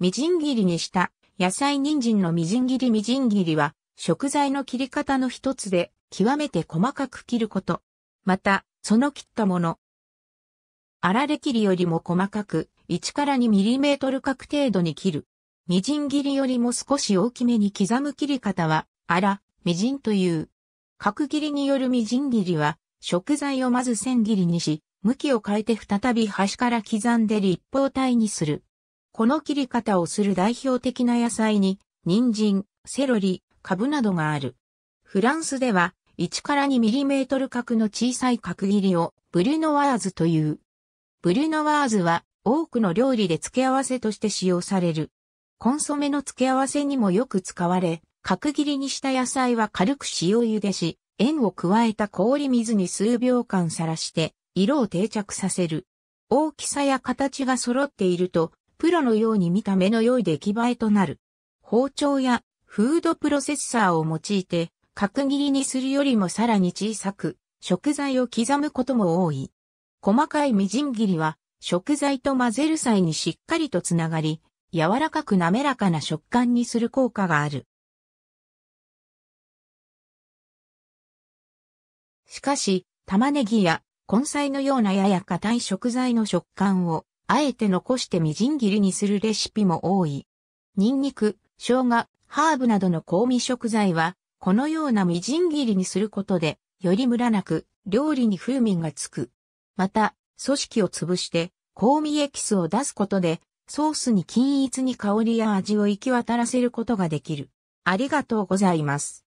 みじん切りにした野菜人参のみじん切りみじん切りは食材の切り方の一つで極めて細かく切ること。また、その切ったもの。あられ切りよりも細かく1から 2mm 角程度に切る。みじん切りよりも少し大きめに刻む切り方は、あら、みじんという。角切りによるみじん切りは、食材をまず千切りにし、向きを変えて再び端から刻んで立方体にする。この切り方をする代表的な野菜に、人参、セロリ、カブなどがある。フランスでは、1から2ミリメートル角の小さい角切りを、ブリュノワーズという。ブリュノワーズは、多くの料理で付け合わせとして使用される。コンソメの付け合わせにもよく使われ、角切りにした野菜は軽く塩茹でし、塩を加えた氷水に数秒間さらして、色を定着させる。大きさや形が揃っていると、プロのように見た目の良い出来栄えとなる。包丁やフードプロセッサーを用いて、角切りにするよりもさらに小さく、食材を刻むことも多い。細かいみじん切りは、食材と混ぜる際にしっかりとつながり、柔らかく滑らかな食感にする効果がある。しかし、玉ねぎや根菜のようなやや硬い食材の食感をあえて残してみじん切りにするレシピも多い。ニンニク、生姜、ハーブなどの香味食材は、このようなみじん切りにすることで、よりムラなく、料理に風味がつく。また、組織を潰して、香味エキスを出すことで、ソースに均一に香りや味を行き渡らせることができる。ありがとうございます。